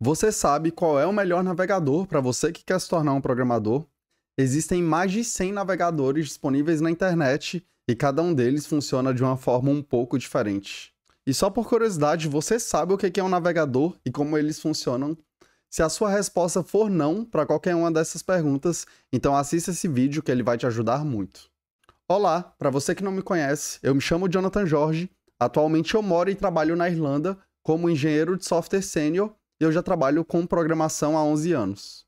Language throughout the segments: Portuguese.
Você sabe qual é o melhor navegador para você que quer se tornar um programador? Existem mais de 100 navegadores disponíveis na internet e cada um deles funciona de uma forma um pouco diferente. E só por curiosidade, você sabe o que é um navegador e como eles funcionam? Se a sua resposta for não para qualquer uma dessas perguntas, então assista esse vídeo que ele vai te ajudar muito. Olá, para você que não me conhece, eu me chamo Jonathan Jorge. Atualmente eu moro e trabalho na Irlanda como engenheiro de software sênior eu já trabalho com programação há 11 anos.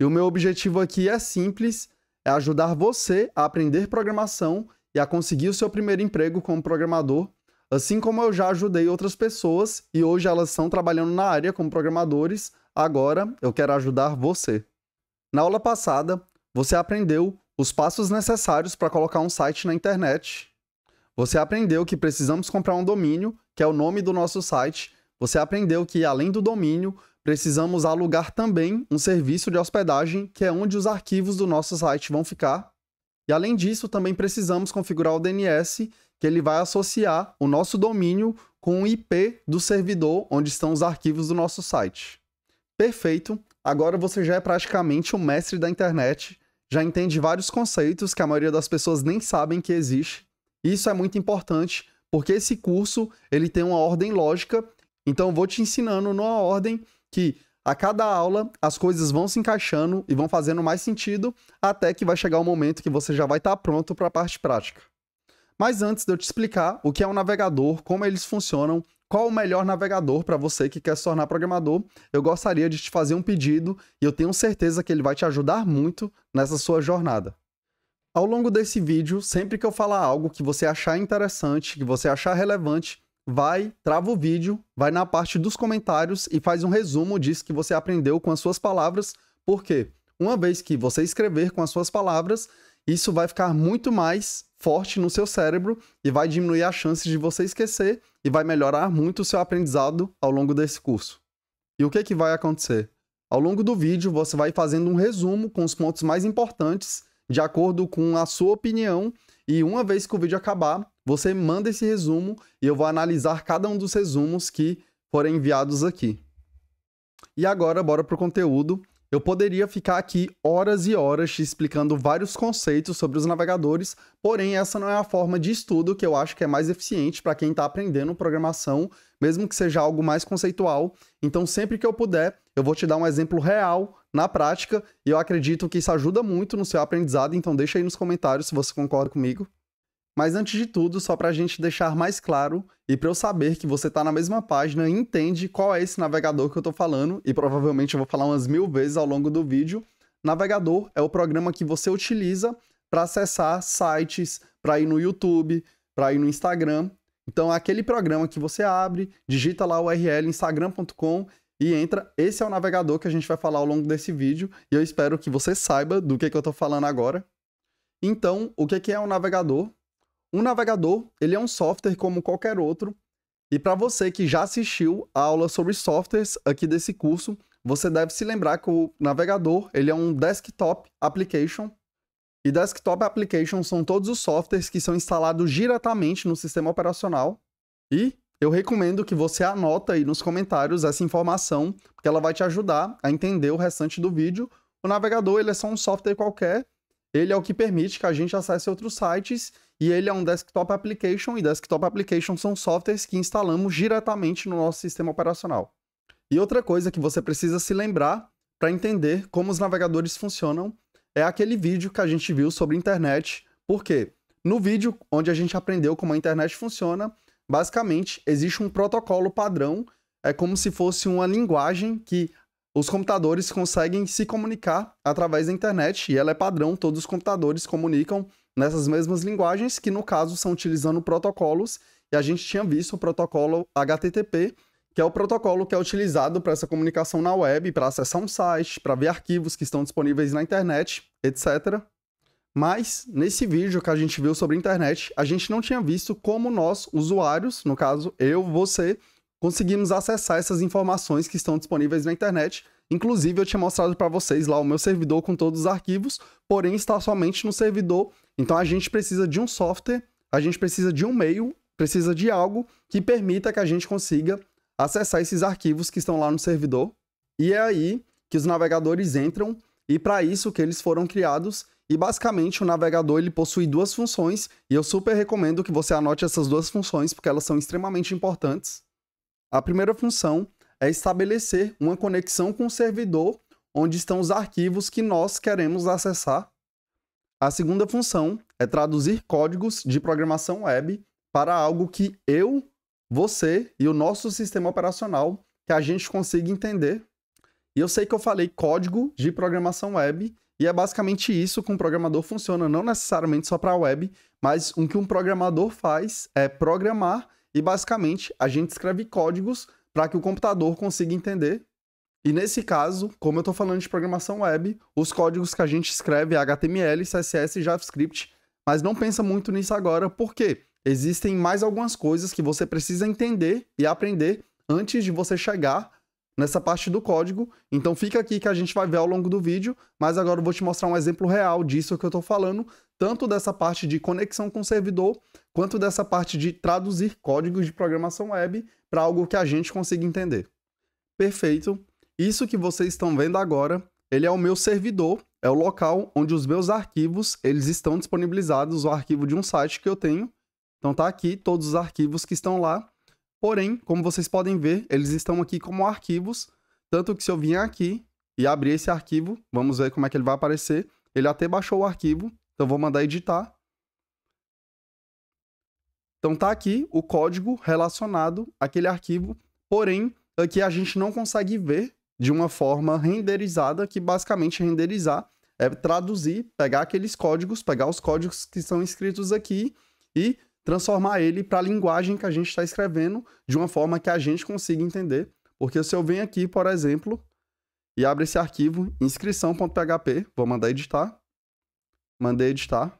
E o meu objetivo aqui é simples, é ajudar você a aprender programação e a conseguir o seu primeiro emprego como programador, assim como eu já ajudei outras pessoas e hoje elas estão trabalhando na área como programadores, agora eu quero ajudar você. Na aula passada, você aprendeu os passos necessários para colocar um site na internet. Você aprendeu que precisamos comprar um domínio, que é o nome do nosso site, você aprendeu que, além do domínio, precisamos alugar também um serviço de hospedagem, que é onde os arquivos do nosso site vão ficar. E, além disso, também precisamos configurar o DNS, que ele vai associar o nosso domínio com o IP do servidor onde estão os arquivos do nosso site. Perfeito! Agora você já é praticamente um mestre da internet, já entende vários conceitos que a maioria das pessoas nem sabem que existe. Isso é muito importante, porque esse curso ele tem uma ordem lógica então eu vou te ensinando numa ordem que a cada aula as coisas vão se encaixando e vão fazendo mais sentido até que vai chegar o momento que você já vai estar tá pronto para a parte prática. Mas antes de eu te explicar o que é um navegador, como eles funcionam, qual o melhor navegador para você que quer se tornar programador, eu gostaria de te fazer um pedido e eu tenho certeza que ele vai te ajudar muito nessa sua jornada. Ao longo desse vídeo, sempre que eu falar algo que você achar interessante, que você achar relevante, vai, trava o vídeo, vai na parte dos comentários e faz um resumo disso que você aprendeu com as suas palavras, porque uma vez que você escrever com as suas palavras, isso vai ficar muito mais forte no seu cérebro e vai diminuir a chance de você esquecer e vai melhorar muito o seu aprendizado ao longo desse curso. E o que, que vai acontecer? Ao longo do vídeo, você vai fazendo um resumo com os pontos mais importantes, de acordo com a sua opinião, e uma vez que o vídeo acabar, você manda esse resumo e eu vou analisar cada um dos resumos que forem enviados aqui. E agora, bora pro conteúdo. Eu poderia ficar aqui horas e horas te explicando vários conceitos sobre os navegadores, porém essa não é a forma de estudo que eu acho que é mais eficiente para quem está aprendendo programação, mesmo que seja algo mais conceitual. Então, sempre que eu puder, eu vou te dar um exemplo real na prática e eu acredito que isso ajuda muito no seu aprendizado. Então, deixa aí nos comentários se você concorda comigo. Mas antes de tudo, só para a gente deixar mais claro e para eu saber que você está na mesma página e entende qual é esse navegador que eu estou falando, e provavelmente eu vou falar umas mil vezes ao longo do vídeo, navegador é o programa que você utiliza para acessar sites, para ir no YouTube, para ir no Instagram. Então, é aquele programa que você abre, digita lá o URL instagram.com e entra. Esse é o navegador que a gente vai falar ao longo desse vídeo e eu espero que você saiba do que, que eu estou falando agora. Então, o que, que é um navegador? Um navegador, ele é um software como qualquer outro. E para você que já assistiu a aula sobre softwares aqui desse curso, você deve se lembrar que o navegador, ele é um desktop application. E desktop application são todos os softwares que são instalados diretamente no sistema operacional. E eu recomendo que você anota aí nos comentários essa informação, porque ela vai te ajudar a entender o restante do vídeo. O navegador ele é só um software qualquer, ele é o que permite que a gente acesse outros sites e ele é um desktop application, e desktop application são softwares que instalamos diretamente no nosso sistema operacional. E outra coisa que você precisa se lembrar para entender como os navegadores funcionam é aquele vídeo que a gente viu sobre internet. Por quê? No vídeo onde a gente aprendeu como a internet funciona, basicamente existe um protocolo padrão, é como se fosse uma linguagem que os computadores conseguem se comunicar através da internet e ela é padrão, todos os computadores comunicam nessas mesmas linguagens, que no caso são utilizando protocolos, e a gente tinha visto o protocolo HTTP, que é o protocolo que é utilizado para essa comunicação na web, para acessar um site, para ver arquivos que estão disponíveis na internet, etc. Mas, nesse vídeo que a gente viu sobre a internet, a gente não tinha visto como nós, usuários, no caso eu, você, conseguimos acessar essas informações que estão disponíveis na internet. Inclusive, eu tinha mostrado para vocês lá o meu servidor com todos os arquivos, porém está somente no servidor então a gente precisa de um software, a gente precisa de um meio, precisa de algo que permita que a gente consiga acessar esses arquivos que estão lá no servidor. E é aí que os navegadores entram e para isso que eles foram criados. E basicamente o navegador ele possui duas funções e eu super recomendo que você anote essas duas funções porque elas são extremamente importantes. A primeira função é estabelecer uma conexão com o servidor onde estão os arquivos que nós queremos acessar. A segunda função é traduzir códigos de programação web para algo que eu, você e o nosso sistema operacional que a gente consiga entender. E eu sei que eu falei código de programação web, e é basicamente isso que um programador funciona, não necessariamente só para a web, mas o que um programador faz é programar, e basicamente a gente escreve códigos para que o computador consiga entender e nesse caso, como eu estou falando de programação web, os códigos que a gente escreve é HTML, CSS e JavaScript, mas não pensa muito nisso agora, porque existem mais algumas coisas que você precisa entender e aprender antes de você chegar nessa parte do código. Então fica aqui que a gente vai ver ao longo do vídeo, mas agora eu vou te mostrar um exemplo real disso que eu estou falando, tanto dessa parte de conexão com o servidor, quanto dessa parte de traduzir códigos de programação web para algo que a gente consiga entender. Perfeito. Isso que vocês estão vendo agora, ele é o meu servidor, é o local onde os meus arquivos, eles estão disponibilizados, o arquivo de um site que eu tenho. Então tá aqui todos os arquivos que estão lá. Porém, como vocês podem ver, eles estão aqui como arquivos, tanto que se eu vir aqui e abrir esse arquivo, vamos ver como é que ele vai aparecer. Ele até baixou o arquivo, então vou mandar editar. Então tá aqui o código relacionado àquele arquivo, porém aqui a gente não consegue ver de uma forma renderizada, que basicamente renderizar é traduzir, pegar aqueles códigos, pegar os códigos que são escritos aqui e transformar ele para a linguagem que a gente está escrevendo de uma forma que a gente consiga entender. Porque se eu venho aqui, por exemplo, e abro esse arquivo, inscrição.php, vou mandar editar, mandei editar.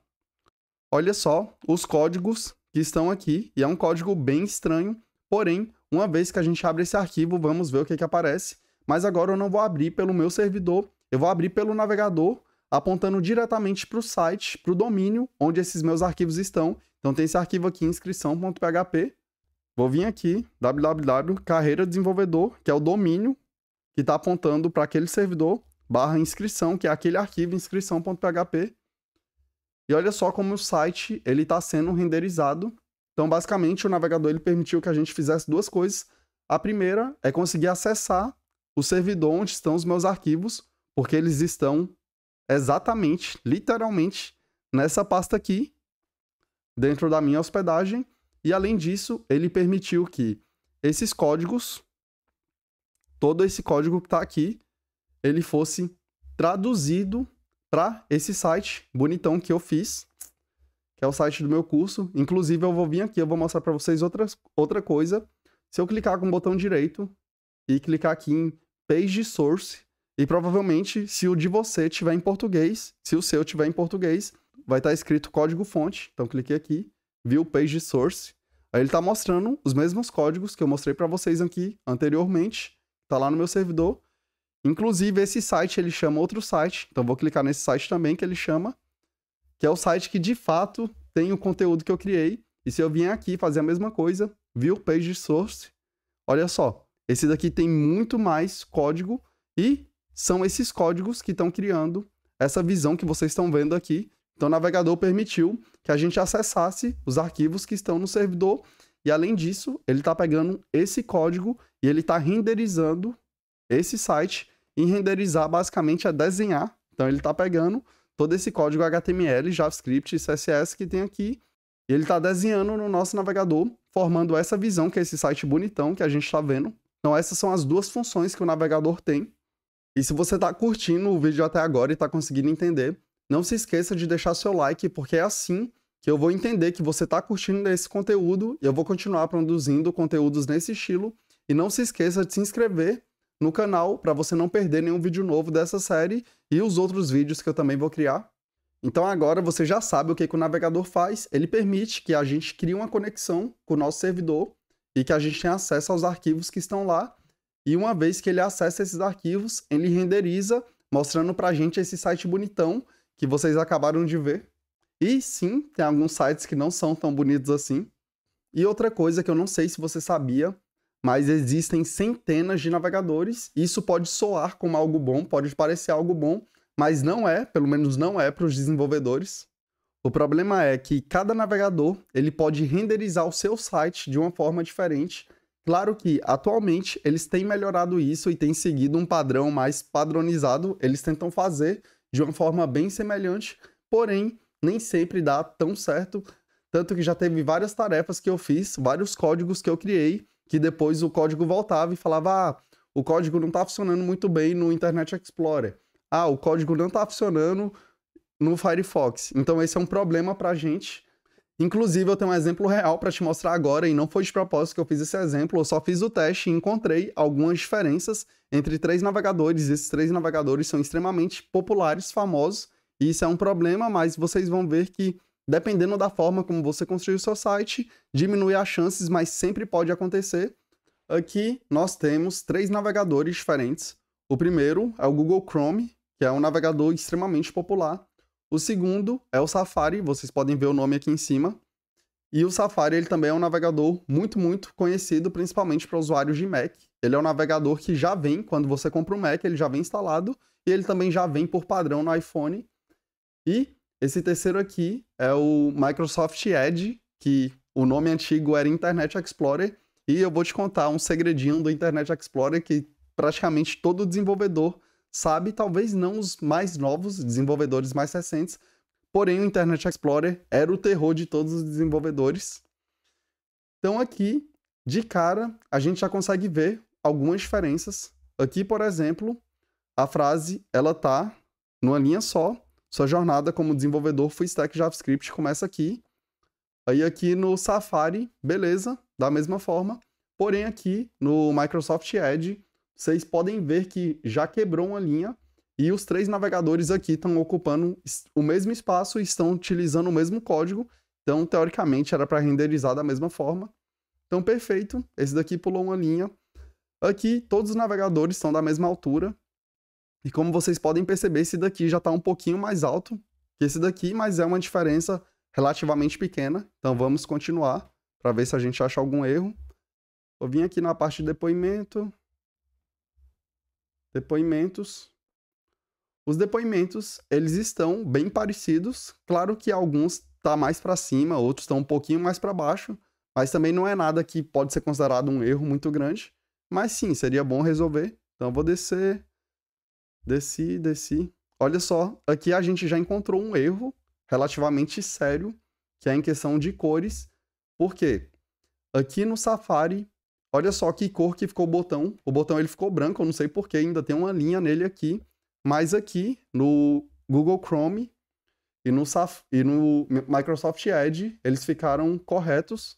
Olha só os códigos que estão aqui, e é um código bem estranho, porém, uma vez que a gente abre esse arquivo, vamos ver o que, que aparece mas agora eu não vou abrir pelo meu servidor, eu vou abrir pelo navegador, apontando diretamente para o site, para o domínio onde esses meus arquivos estão. Então tem esse arquivo aqui, inscrição.php. Vou vir aqui, www carreira desenvolvedor, que é o domínio que está apontando para aquele servidor, barra inscrição, que é aquele arquivo inscrição.php. E olha só como o site ele está sendo renderizado. Então, basicamente, o navegador ele permitiu que a gente fizesse duas coisas. A primeira é conseguir acessar o servidor onde estão os meus arquivos, porque eles estão exatamente, literalmente, nessa pasta aqui, dentro da minha hospedagem. E além disso, ele permitiu que esses códigos, todo esse código que está aqui, ele fosse traduzido para esse site bonitão que eu fiz, que é o site do meu curso. Inclusive, eu vou vir aqui, eu vou mostrar para vocês outras, outra coisa. Se eu clicar com o botão direito e clicar aqui em page source. E provavelmente, se o de você tiver em português, se o seu tiver em português, vai estar tá escrito código fonte. Então cliquei aqui, view page source. Aí ele está mostrando os mesmos códigos que eu mostrei para vocês aqui anteriormente. Está lá no meu servidor. Inclusive, esse site ele chama outro site. Então vou clicar nesse site também que ele chama. Que é o site que de fato tem o conteúdo que eu criei. E se eu vier aqui fazer a mesma coisa, view page source, olha só, esse daqui tem muito mais código e são esses códigos que estão criando essa visão que vocês estão vendo aqui. Então, o navegador permitiu que a gente acessasse os arquivos que estão no servidor e, além disso, ele está pegando esse código e ele está renderizando esse site. E renderizar, basicamente, é desenhar. Então, ele está pegando todo esse código HTML, JavaScript e CSS que tem aqui e ele está desenhando no nosso navegador, formando essa visão, que é esse site bonitão que a gente está vendo, então essas são as duas funções que o navegador tem. E se você está curtindo o vídeo até agora e está conseguindo entender, não se esqueça de deixar seu like, porque é assim que eu vou entender que você está curtindo esse conteúdo e eu vou continuar produzindo conteúdos nesse estilo. E não se esqueça de se inscrever no canal para você não perder nenhum vídeo novo dessa série e os outros vídeos que eu também vou criar. Então agora você já sabe o que, que o navegador faz. Ele permite que a gente crie uma conexão com o nosso servidor e que a gente tem acesso aos arquivos que estão lá. E uma vez que ele acessa esses arquivos, ele renderiza, mostrando para a gente esse site bonitão que vocês acabaram de ver. E sim, tem alguns sites que não são tão bonitos assim. E outra coisa que eu não sei se você sabia, mas existem centenas de navegadores. Isso pode soar como algo bom, pode parecer algo bom, mas não é, pelo menos não é para os desenvolvedores. O problema é que cada navegador ele pode renderizar o seu site de uma forma diferente. Claro que atualmente eles têm melhorado isso e têm seguido um padrão mais padronizado. Eles tentam fazer de uma forma bem semelhante, porém nem sempre dá tão certo. Tanto que já teve várias tarefas que eu fiz, vários códigos que eu criei, que depois o código voltava e falava: ah, o código não está funcionando muito bem no Internet Explorer. Ah, o código não está funcionando no Firefox. Então esse é um problema pra gente. Inclusive, eu tenho um exemplo real para te mostrar agora, e não foi de propósito que eu fiz esse exemplo, eu só fiz o teste e encontrei algumas diferenças entre três navegadores. Esses três navegadores são extremamente populares, famosos, e isso é um problema, mas vocês vão ver que, dependendo da forma como você construir o seu site, diminui as chances, mas sempre pode acontecer. Aqui nós temos três navegadores diferentes. O primeiro é o Google Chrome, que é um navegador extremamente popular. O segundo é o Safari, vocês podem ver o nome aqui em cima. E o Safari ele também é um navegador muito, muito conhecido, principalmente para usuários de Mac. Ele é um navegador que já vem, quando você compra um Mac, ele já vem instalado e ele também já vem por padrão no iPhone. E esse terceiro aqui é o Microsoft Edge, que o nome antigo era Internet Explorer. E eu vou te contar um segredinho do Internet Explorer que praticamente todo desenvolvedor sabe, talvez não os mais novos desenvolvedores mais recentes, porém o Internet Explorer era o terror de todos os desenvolvedores. Então aqui, de cara, a gente já consegue ver algumas diferenças. Aqui, por exemplo, a frase ela tá numa linha só. Sua jornada como desenvolvedor full stack JavaScript começa aqui. Aí aqui no Safari, beleza, da mesma forma. Porém aqui no Microsoft Edge vocês podem ver que já quebrou uma linha e os três navegadores aqui estão ocupando o mesmo espaço e estão utilizando o mesmo código. Então, teoricamente, era para renderizar da mesma forma. Então, perfeito. Esse daqui pulou uma linha. Aqui, todos os navegadores estão da mesma altura. E como vocês podem perceber, esse daqui já está um pouquinho mais alto que esse daqui, mas é uma diferença relativamente pequena. Então, vamos continuar para ver se a gente acha algum erro. Vou vir aqui na parte de depoimento, Depoimentos. Os depoimentos, eles estão bem parecidos. Claro que alguns tá mais para cima, outros estão um pouquinho mais para baixo, mas também não é nada que pode ser considerado um erro muito grande. Mas sim, seria bom resolver. Então vou descer. Desci, desci. Olha só, aqui a gente já encontrou um erro relativamente sério, que é em questão de cores. Por quê? Aqui no Safari, Olha só que cor que ficou o botão. O botão ele ficou branco, eu não sei porquê, ainda tem uma linha nele aqui. Mas aqui no Google Chrome e no, Saf e no Microsoft Edge, eles ficaram corretos.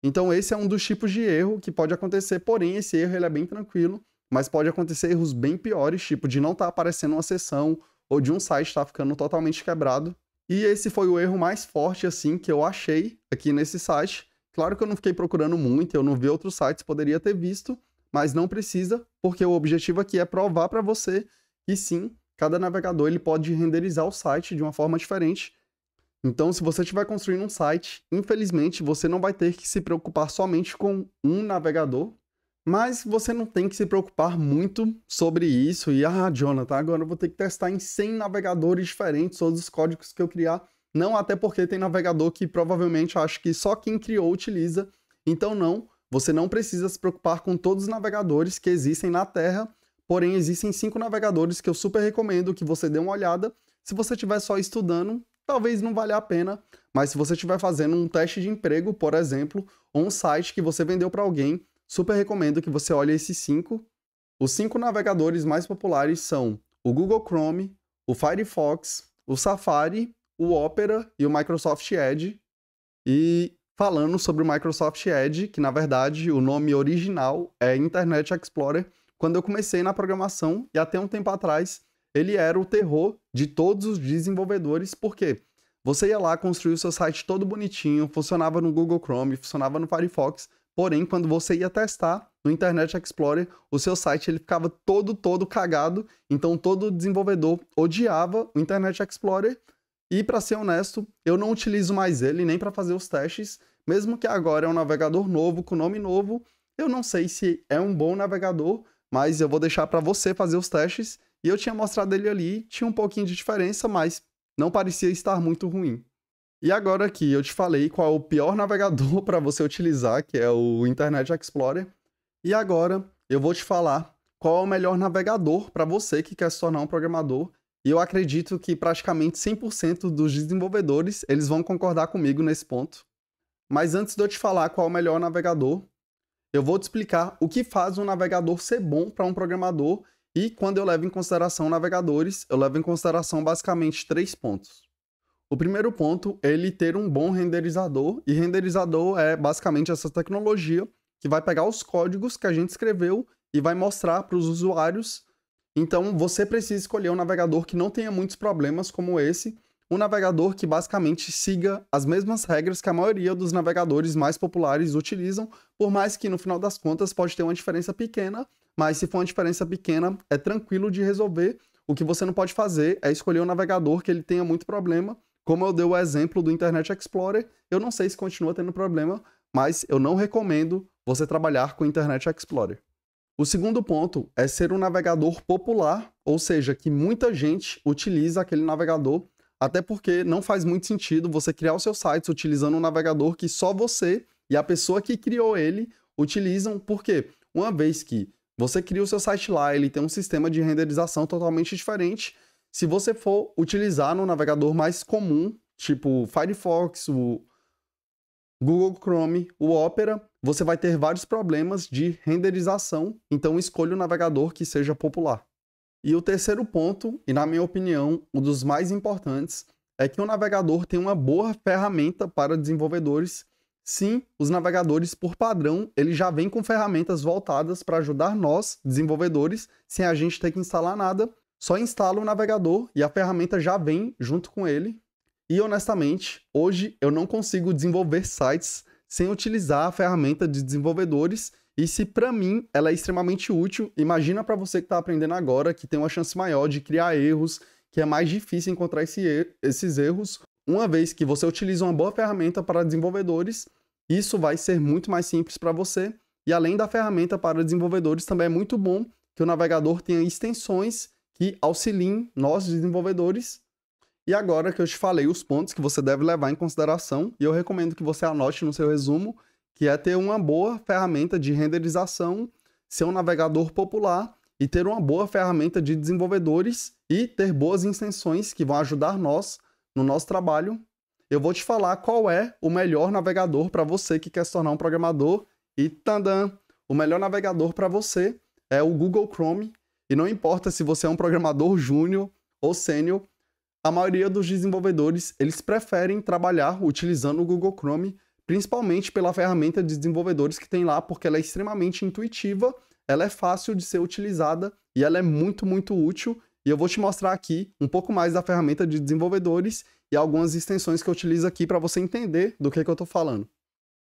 Então esse é um dos tipos de erro que pode acontecer, porém esse erro ele é bem tranquilo, mas pode acontecer erros bem piores, tipo de não estar tá aparecendo uma sessão ou de um site estar tá ficando totalmente quebrado. E esse foi o erro mais forte assim que eu achei aqui nesse site. Claro que eu não fiquei procurando muito, eu não vi outros sites, poderia ter visto, mas não precisa, porque o objetivo aqui é provar para você que sim, cada navegador ele pode renderizar o site de uma forma diferente. Então, se você estiver construindo um site, infelizmente você não vai ter que se preocupar somente com um navegador, mas você não tem que se preocupar muito sobre isso. E, ah, Jonathan, agora eu vou ter que testar em 100 navegadores diferentes todos os códigos que eu criar. Não, até porque tem navegador que provavelmente acho que só quem criou utiliza. Então, não, você não precisa se preocupar com todos os navegadores que existem na Terra. Porém, existem cinco navegadores que eu super recomendo que você dê uma olhada. Se você estiver só estudando, talvez não valha a pena. Mas se você estiver fazendo um teste de emprego, por exemplo, ou um site que você vendeu para alguém, super recomendo que você olhe esses cinco. Os cinco navegadores mais populares são o Google Chrome, o Firefox, o Safari o Opera e o Microsoft Edge, e falando sobre o Microsoft Edge, que na verdade o nome original é Internet Explorer, quando eu comecei na programação e até um tempo atrás ele era o terror de todos os desenvolvedores, porque você ia lá construir o seu site todo bonitinho, funcionava no Google Chrome, funcionava no Firefox, porém quando você ia testar no Internet Explorer, o seu site ele ficava todo todo cagado, então todo desenvolvedor odiava o Internet Explorer e para ser honesto, eu não utilizo mais ele nem para fazer os testes, mesmo que agora é um navegador novo com nome novo. Eu não sei se é um bom navegador, mas eu vou deixar para você fazer os testes. E eu tinha mostrado ele ali, tinha um pouquinho de diferença, mas não parecia estar muito ruim. E agora aqui eu te falei qual é o pior navegador para você utilizar, que é o Internet Explorer. E agora eu vou te falar qual é o melhor navegador para você que quer se tornar um programador e eu acredito que praticamente 100% dos desenvolvedores eles vão concordar comigo nesse ponto. Mas antes de eu te falar qual é o melhor navegador, eu vou te explicar o que faz um navegador ser bom para um programador e quando eu levo em consideração navegadores, eu levo em consideração basicamente três pontos. O primeiro ponto é ele ter um bom renderizador, e renderizador é basicamente essa tecnologia que vai pegar os códigos que a gente escreveu e vai mostrar para os usuários então você precisa escolher um navegador que não tenha muitos problemas como esse, um navegador que basicamente siga as mesmas regras que a maioria dos navegadores mais populares utilizam, por mais que no final das contas pode ter uma diferença pequena, mas se for uma diferença pequena, é tranquilo de resolver. O que você não pode fazer é escolher um navegador que ele tenha muito problema. Como eu dei o exemplo do Internet Explorer, eu não sei se continua tendo problema, mas eu não recomendo você trabalhar com Internet Explorer. O segundo ponto é ser um navegador popular, ou seja, que muita gente utiliza aquele navegador, até porque não faz muito sentido você criar o seu site utilizando um navegador que só você e a pessoa que criou ele utilizam, porque uma vez que você cria o seu site lá, ele tem um sistema de renderização totalmente diferente. Se você for utilizar no navegador mais comum, tipo Firefox, o Google Chrome, o Opera, você vai ter vários problemas de renderização, então escolha o navegador que seja popular. E o terceiro ponto, e na minha opinião, um dos mais importantes, é que o navegador tem uma boa ferramenta para desenvolvedores. Sim, os navegadores por padrão, ele já vem com ferramentas voltadas para ajudar nós, desenvolvedores, sem a gente ter que instalar nada. Só instala o navegador e a ferramenta já vem junto com ele, e honestamente, hoje eu não consigo desenvolver sites sem utilizar a ferramenta de desenvolvedores. E se para mim ela é extremamente útil, imagina para você que está aprendendo agora que tem uma chance maior de criar erros, que é mais difícil encontrar esse er esses erros. Uma vez que você utiliza uma boa ferramenta para desenvolvedores, isso vai ser muito mais simples para você. E além da ferramenta para desenvolvedores, também é muito bom que o navegador tenha extensões que auxiliem nós desenvolvedores e agora que eu te falei os pontos que você deve levar em consideração, e eu recomendo que você anote no seu resumo, que é ter uma boa ferramenta de renderização, ser um navegador popular e ter uma boa ferramenta de desenvolvedores e ter boas extensões que vão ajudar nós no nosso trabalho. Eu vou te falar qual é o melhor navegador para você que quer se tornar um programador e tandã, o melhor navegador para você é o Google Chrome. E não importa se você é um programador júnior ou sênior, a maioria dos desenvolvedores eles preferem trabalhar utilizando o Google Chrome, principalmente pela ferramenta de desenvolvedores que tem lá, porque ela é extremamente intuitiva, ela é fácil de ser utilizada e ela é muito, muito útil. E eu vou te mostrar aqui um pouco mais da ferramenta de desenvolvedores e algumas extensões que eu utilizo aqui para você entender do que, que eu estou falando.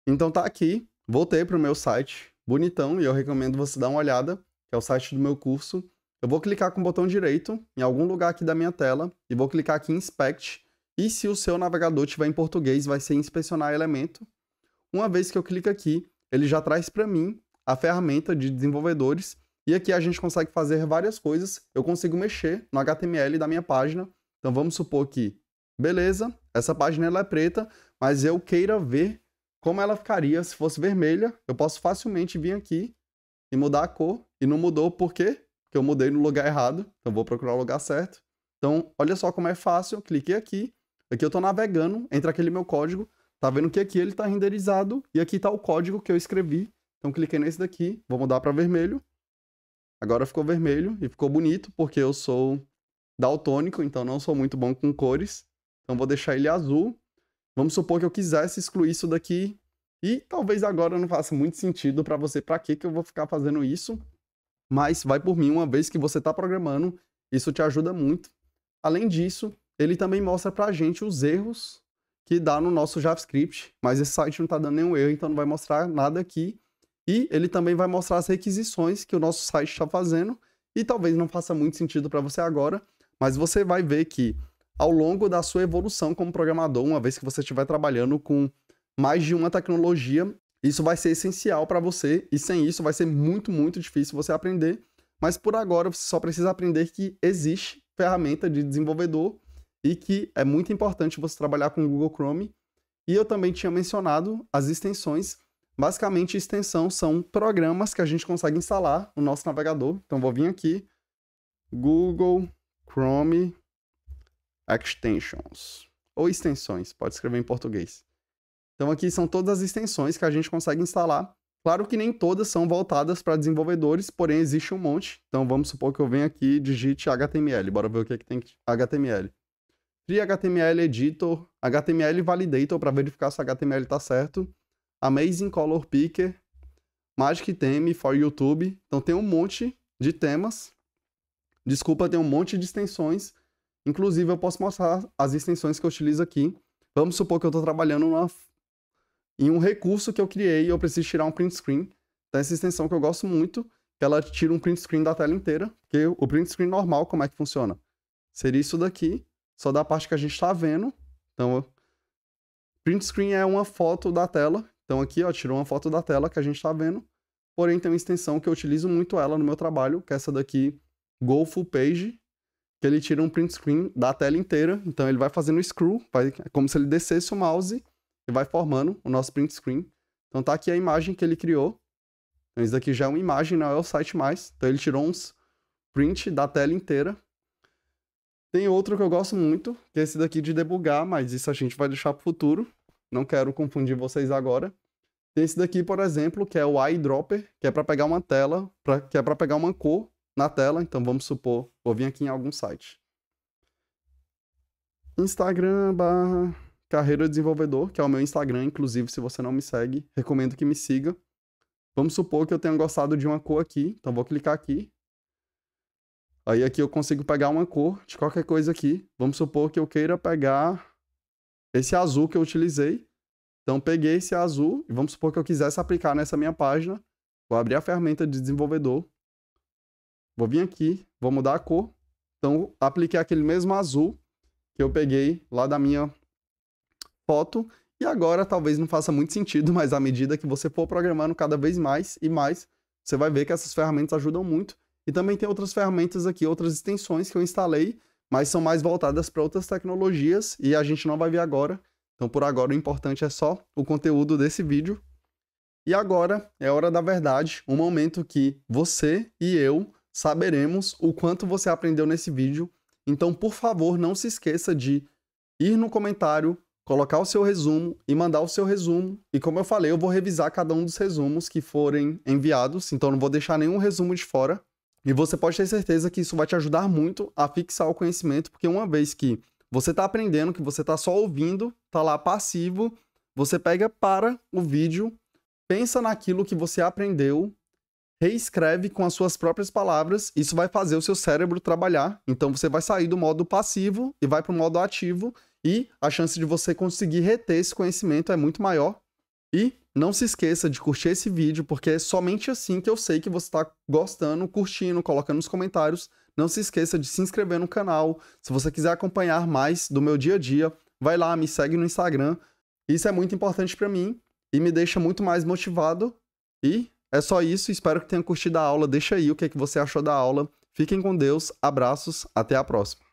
Então tá aqui, voltei para o meu site, bonitão, e eu recomendo você dar uma olhada, que é o site do meu curso, eu vou clicar com o botão direito em algum lugar aqui da minha tela e vou clicar aqui em Inspect. E se o seu navegador tiver em português, vai ser Inspecionar Elemento. Uma vez que eu clico aqui, ele já traz para mim a ferramenta de desenvolvedores e aqui a gente consegue fazer várias coisas. Eu consigo mexer no HTML da minha página. Então vamos supor que, beleza, essa página ela é preta, mas eu queira ver como ela ficaria se fosse vermelha. Eu posso facilmente vir aqui e mudar a cor. E não mudou por quê? que eu mudei no lugar errado, então vou procurar o lugar certo. Então, olha só como é fácil, eu cliquei aqui, aqui eu estou navegando entre aquele meu código, tá vendo que aqui ele está renderizado e aqui está o código que eu escrevi. Então, cliquei nesse daqui, vou mudar para vermelho. Agora ficou vermelho e ficou bonito, porque eu sou daltônico, então não sou muito bom com cores. Então, vou deixar ele azul. Vamos supor que eu quisesse excluir isso daqui, e talvez agora não faça muito sentido para você, para que que eu vou ficar fazendo isso? Mas vai por mim, uma vez que você está programando, isso te ajuda muito. Além disso, ele também mostra para a gente os erros que dá no nosso JavaScript, mas esse site não está dando nenhum erro, então não vai mostrar nada aqui. E ele também vai mostrar as requisições que o nosso site está fazendo, e talvez não faça muito sentido para você agora, mas você vai ver que ao longo da sua evolução como programador, uma vez que você estiver trabalhando com mais de uma tecnologia, isso vai ser essencial para você e sem isso vai ser muito, muito difícil você aprender. Mas por agora você só precisa aprender que existe ferramenta de desenvolvedor e que é muito importante você trabalhar com o Google Chrome. E eu também tinha mencionado as extensões. Basicamente, extensão são programas que a gente consegue instalar no nosso navegador. Então vou vir aqui, Google Chrome Extensions ou extensões, pode escrever em português. Então aqui são todas as extensões que a gente consegue instalar. Claro que nem todas são voltadas para desenvolvedores, porém existe um monte. Então vamos supor que eu venha aqui e digite HTML. Bora ver o que, é que tem HTML. Free HTML Editor, HTML Validator para verificar se HTML está certo. Amazing Color Picker, Magic Theme for YouTube. Então tem um monte de temas. Desculpa, tem um monte de extensões. Inclusive eu posso mostrar as extensões que eu utilizo aqui. Vamos supor que eu estou trabalhando numa, em um recurso que eu criei, eu preciso tirar um print screen. Então, essa extensão que eu gosto muito, que ela tira um print screen da tela inteira, porque o print screen normal, como é que funciona? Seria isso daqui, só da parte que a gente está vendo. Então, print screen é uma foto da tela. Então, aqui, ó, tirou uma foto da tela que a gente está vendo. Porém, tem uma extensão que eu utilizo muito ela no meu trabalho, que é essa daqui, Go Full Page, que ele tira um print screen da tela inteira. Então, ele vai fazendo scroll, vai, é como se ele descesse o mouse que vai formando o nosso print screen. Então tá aqui a imagem que ele criou. Então isso daqui já é uma imagem, não é o site mais. Então ele tirou uns print da tela inteira. Tem outro que eu gosto muito, que é esse daqui de debugar, mas isso a gente vai deixar pro futuro. Não quero confundir vocês agora. Tem esse daqui, por exemplo, que é o eyedropper, que é para pegar uma tela, pra, que é para pegar uma cor na tela. Então vamos supor, vou vir aqui em algum site. Instagram barra Carreira Desenvolvedor, que é o meu Instagram, inclusive, se você não me segue, recomendo que me siga. Vamos supor que eu tenha gostado de uma cor aqui, então vou clicar aqui. Aí aqui eu consigo pegar uma cor de qualquer coisa aqui. Vamos supor que eu queira pegar esse azul que eu utilizei. Então peguei esse azul e vamos supor que eu quisesse aplicar nessa minha página. Vou abrir a ferramenta de desenvolvedor. Vou vir aqui, vou mudar a cor. Então apliquei aquele mesmo azul que eu peguei lá da minha foto, e agora talvez não faça muito sentido, mas à medida que você for programando cada vez mais e mais, você vai ver que essas ferramentas ajudam muito. E também tem outras ferramentas aqui, outras extensões que eu instalei, mas são mais voltadas para outras tecnologias e a gente não vai ver agora. Então, por agora, o importante é só o conteúdo desse vídeo. E agora é hora da verdade, um momento que você e eu saberemos o quanto você aprendeu nesse vídeo. Então, por favor, não se esqueça de ir no comentário, colocar o seu resumo e mandar o seu resumo. E como eu falei, eu vou revisar cada um dos resumos que forem enviados, então não vou deixar nenhum resumo de fora. E você pode ter certeza que isso vai te ajudar muito a fixar o conhecimento, porque uma vez que você está aprendendo, que você está só ouvindo, está lá passivo, você pega para o vídeo, pensa naquilo que você aprendeu, reescreve com as suas próprias palavras, isso vai fazer o seu cérebro trabalhar. Então você vai sair do modo passivo e vai para o modo ativo, e a chance de você conseguir reter esse conhecimento é muito maior. E não se esqueça de curtir esse vídeo, porque é somente assim que eu sei que você está gostando, curtindo, colocando nos comentários. Não se esqueça de se inscrever no canal. Se você quiser acompanhar mais do meu dia a dia, vai lá, me segue no Instagram. Isso é muito importante para mim e me deixa muito mais motivado. E é só isso. Espero que tenha curtido a aula. Deixa aí o que, é que você achou da aula. Fiquem com Deus. Abraços. Até a próxima.